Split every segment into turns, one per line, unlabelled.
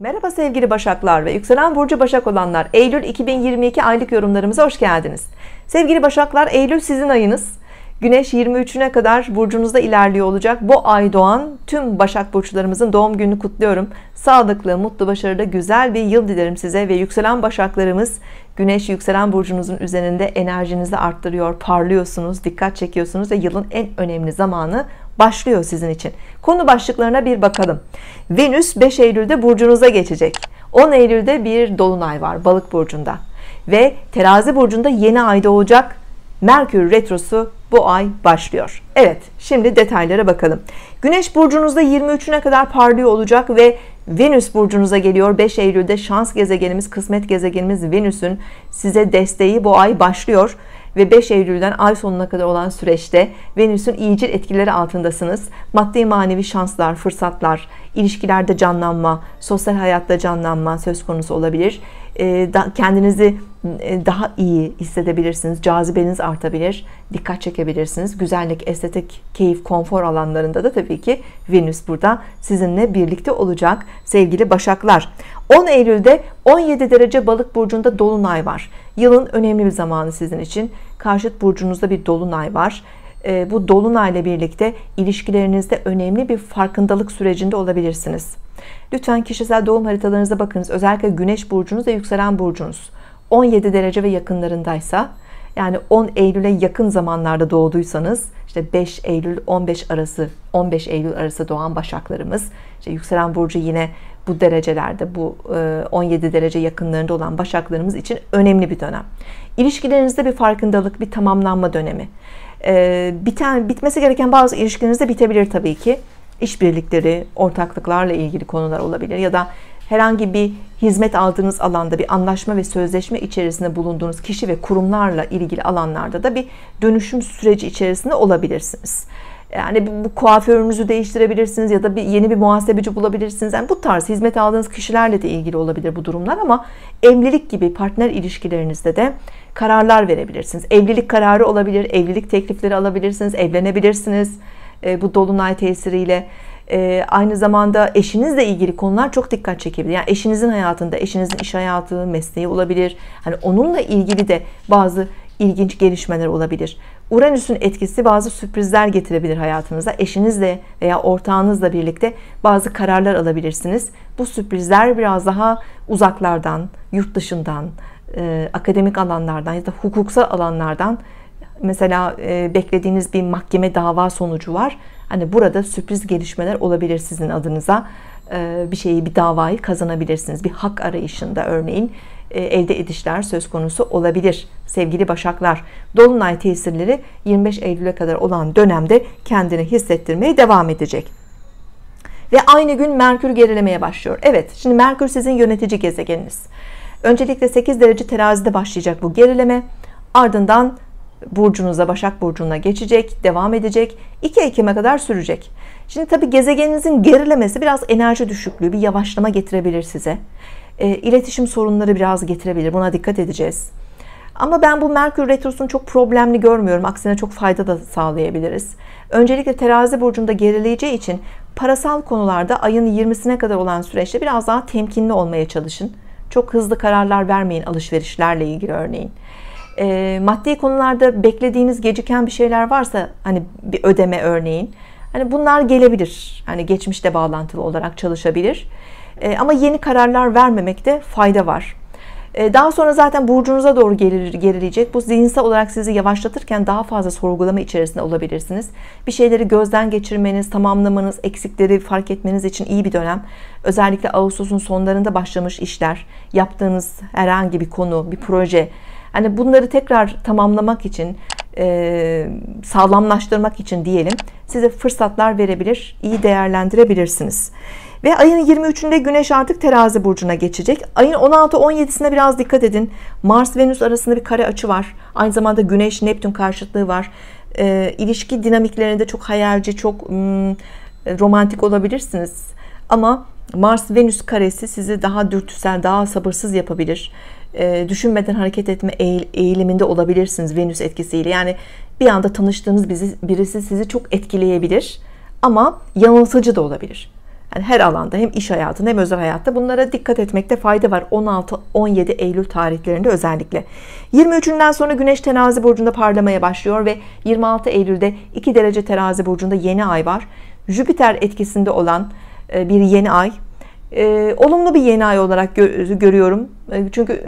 Merhaba sevgili Başaklar ve yükselen burcu Başak olanlar. Eylül 2022 aylık yorumlarımıza hoş geldiniz. Sevgili Başaklar, Eylül sizin ayınız. Güneş 23'üne kadar burcunuzda ilerliyor olacak. Bu ay doğan tüm Başak burçlarımızın doğum gününü kutluyorum. Sağlıklı, mutlu, başarılı, güzel bir yıl dilerim size ve yükselen Başaklarımız Güneş yükselen burcunuzun üzerinde enerjinizi arttırıyor, parlıyorsunuz, dikkat çekiyorsunuz ve yılın en önemli zamanı başlıyor sizin için. Konu başlıklarına bir bakalım. Venüs 5 Eylül'de burcunuza geçecek. 10 Eylül'de bir dolunay var balık burcunda. Ve terazi burcunda yeni ayda olacak. Merkür retrosu bu ay başlıyor. Evet şimdi detaylara bakalım. Güneş burcunuzda 23'üne kadar parlıyor olacak ve Venüs burcunuza geliyor 5 Eylül'de şans gezegenimiz kısmet gezegenimiz Venüs'ün size desteği bu ay başlıyor ve 5 Eylül'den ay sonuna kadar olan süreçte Venüs'ün iyicil etkileri altındasınız. Maddi manevi şanslar, fırsatlar, ilişkilerde canlanma, sosyal hayatta canlanma söz konusu olabilir. E, kendinizi e, daha iyi hissedebilirsiniz. Cazibeniz artabilir, dikkat çekebilirsiniz. Güzellik, estetik, keyif, konfor alanlarında da tabii ki Venüs burada sizinle birlikte olacak sevgili Başaklar. 10 Eylül'de 17 derece balık burcunda dolunay var. Yılın önemli bir zamanı sizin için. Karşıt burcunuzda bir dolunay var. Ee, bu dolunayla birlikte ilişkilerinizde önemli bir farkındalık sürecinde olabilirsiniz. Lütfen kişisel doğum haritalarınıza bakınız. Özellikle güneş burcunuz ve yükselen burcunuz 17 derece ve yakınlarındaysa yani 10 Eylül'e yakın zamanlarda doğduysanız işte 5 Eylül 15 arası 15 Eylül arası doğan başaklarımız işte yükselen burcu yine bu derecelerde bu 17 e, derece yakınlarında olan başaklarımız için önemli bir dönem. İlişkilerinizde bir farkındalık, bir tamamlanma dönemi. Ee, biten, bitmesi gereken bazı ilişkileriniz de bitebilir tabii ki. İşbirlikleri, ortaklıklarla ilgili konular olabilir ya da herhangi bir hizmet aldığınız alanda bir anlaşma ve sözleşme içerisinde bulunduğunuz kişi ve kurumlarla ilgili alanlarda da bir dönüşüm süreci içerisinde olabilirsiniz. Yani bu, bu kuaförünüzü değiştirebilirsiniz ya da bir yeni bir muhasebeci bulabilirsiniz. Yani bu tarz hizmet aldığınız kişilerle de ilgili olabilir bu durumlar ama evlilik gibi partner ilişkilerinizde de kararlar verebilirsiniz. Evlilik kararı olabilir, evlilik teklifleri alabilirsiniz, evlenebilirsiniz e, bu dolunay tesiriyle. E, aynı zamanda eşinizle ilgili konular çok dikkat çekebilir. Yani eşinizin hayatında, eşinizin iş hayatı, mesleği olabilir. Hani onunla ilgili de bazı ilginç gelişmeler olabilir. Uranüs'ün etkisi bazı sürprizler getirebilir hayatınıza. Eşinizle veya ortağınızla birlikte bazı kararlar alabilirsiniz. Bu sürprizler biraz daha uzaklardan, yurt dışından, e, akademik alanlardan ya da hukuksal alanlardan mesela e, beklediğiniz bir mahkeme dava sonucu var. Hani burada sürpriz gelişmeler olabilir sizin adınıza. E, bir şeyi, bir davayı kazanabilirsiniz. Bir hak arayışında örneğin elde edişler söz konusu olabilir sevgili başaklar. Dolunay tesirleri 25 Eylül'e kadar olan dönemde kendini hissettirmeye devam edecek. Ve aynı gün Merkür gerilemeye başlıyor. Evet şimdi Merkür sizin yönetici gezegeniniz. Öncelikle 8 derece terazide başlayacak bu gerileme. Ardından burcunuza Başak burcuna geçecek, devam edecek. 2 Ekim'e kadar sürecek. Şimdi tabi gezegeninizin gerilemesi biraz enerji düşüklüğü, bir yavaşlama getirebilir size e, iletişim sorunları biraz getirebilir. Buna dikkat edeceğiz. Ama ben bu Merkür Retrosu'nu çok problemli görmüyorum. Aksine çok fayda da sağlayabiliriz. Öncelikle terazi burcunda gerileyeceği için parasal konularda ayın 20'sine kadar olan süreçte biraz daha temkinli olmaya çalışın. Çok hızlı kararlar vermeyin alışverişlerle ilgili örneğin. E, maddi konularda beklediğiniz geciken bir şeyler varsa hani bir ödeme örneğin. Hani bunlar gelebilir. Hani geçmişte bağlantılı olarak çalışabilir. Ee, ama yeni kararlar vermemekte fayda var. Ee, daha sonra zaten burcunuza doğru gelir, gerileyecek. Bu zihinsel olarak sizi yavaşlatırken daha fazla sorgulama içerisinde olabilirsiniz. Bir şeyleri gözden geçirmeniz, tamamlamanız, eksikleri fark etmeniz için iyi bir dönem. Özellikle Ağustos'un sonlarında başlamış işler, yaptığınız herhangi bir konu, bir proje. Hani bunları tekrar tamamlamak için, e, sağlamlaştırmak için diyelim size fırsatlar verebilir, iyi değerlendirebilirsiniz. Ve ayın 23'ünde Güneş artık terazi burcuna geçecek. Ayın 16-17'sine biraz dikkat edin. Mars-Venüs arasında bir kare açı var. Aynı zamanda Güneş-Neptün karşıtlığı var. E, ilişki dinamiklerinde çok hayalci, çok mm, romantik olabilirsiniz. Ama Mars-Venüs karesi sizi daha dürtüsel, daha sabırsız yapabilir. E, düşünmeden hareket etme eğiliminde olabilirsiniz Venüs etkisiyle. Yani bir anda tanıştığınız birisi sizi çok etkileyebilir ama yanılsıcı da olabilir. Yani her alanda hem iş hayatında hem özel hayatta bunlara dikkat etmekte fayda var. 16-17 Eylül tarihlerinde özellikle. 23'ünden sonra Güneş terazi burcunda parlamaya başlıyor ve 26 Eylül'de 2 derece terazi burcunda yeni ay var. Jüpiter etkisinde olan e, bir yeni ay e, olumlu bir yeni ay olarak görüyorum. E, çünkü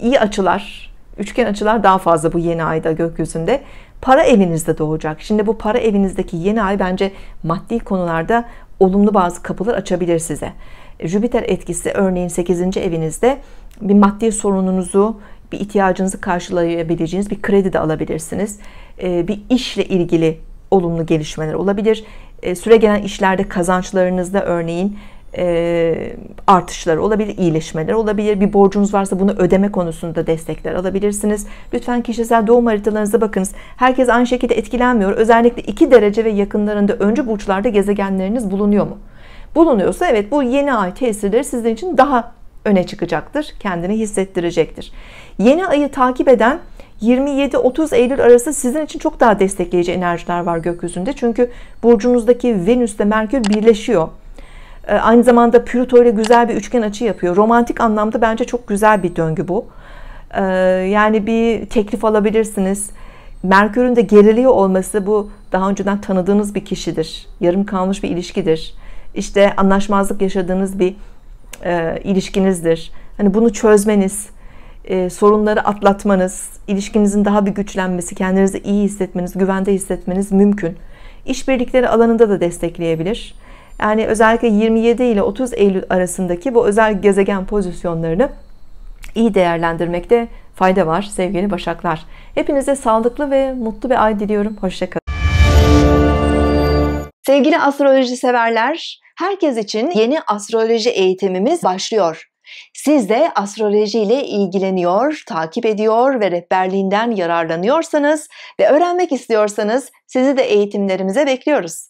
iyi açılar, üçgen açılar daha fazla bu yeni ayda gökyüzünde. Para evinizde doğacak. Şimdi bu para evinizdeki yeni ay bence maddi konularda olumlu bazı kapılar açabilir size. E, Jüpiter etkisi örneğin 8. evinizde bir maddi sorununuzu, bir ihtiyacınızı karşılayabileceğiniz bir kredi de alabilirsiniz. E, bir işle ilgili olumlu gelişmeler olabilir. E, Süre gelen işlerde kazançlarınızda örneğin e, artışlar olabilir, iyileşmeler olabilir. Bir borcunuz varsa bunu ödeme konusunda destekler alabilirsiniz. Lütfen kişisel doğum haritalarınıza bakınız. Herkes aynı şekilde etkilenmiyor. Özellikle 2 derece ve yakınlarında önce burçlarda gezegenleriniz bulunuyor mu? Bulunuyorsa evet bu yeni ay tesirleri sizin için daha öne çıkacaktır. Kendini hissettirecektir. Yeni ayı takip eden 27-30 Eylül arası sizin için çok daha destekleyici enerjiler var gökyüzünde. Çünkü burcunuzdaki Venüs ile Merkür birleşiyor. Ee, aynı zamanda Plüto ile güzel bir üçgen açı yapıyor. Romantik anlamda bence çok güzel bir döngü bu. Ee, yani bir teklif alabilirsiniz. Merkür'ün de geriliyor olması bu daha önceden tanıdığınız bir kişidir. Yarım kalmış bir ilişkidir. İşte anlaşmazlık yaşadığınız bir e, ilişkinizdir. Hani bunu çözmeniz, e, sorunları atlatmanız, ilişkinizin daha bir güçlenmesi, kendinizi iyi hissetmeniz, güvende hissetmeniz mümkün. İşbirlikleri alanında da destekleyebilir. Yani özellikle 27 ile 30 Eylül arasındaki bu özel gezegen pozisyonlarını iyi değerlendirmekte fayda var sevgili Başaklar. Hepinize sağlıklı ve mutlu bir ay diliyorum. Hoşçakalın. Sevgili astroloji severler, herkes için yeni astroloji eğitimimiz başlıyor. Siz de astroloji ile ilgileniyor, takip ediyor ve rehberliğinden yararlanıyorsanız ve öğrenmek istiyorsanız sizi de eğitimlerimize bekliyoruz.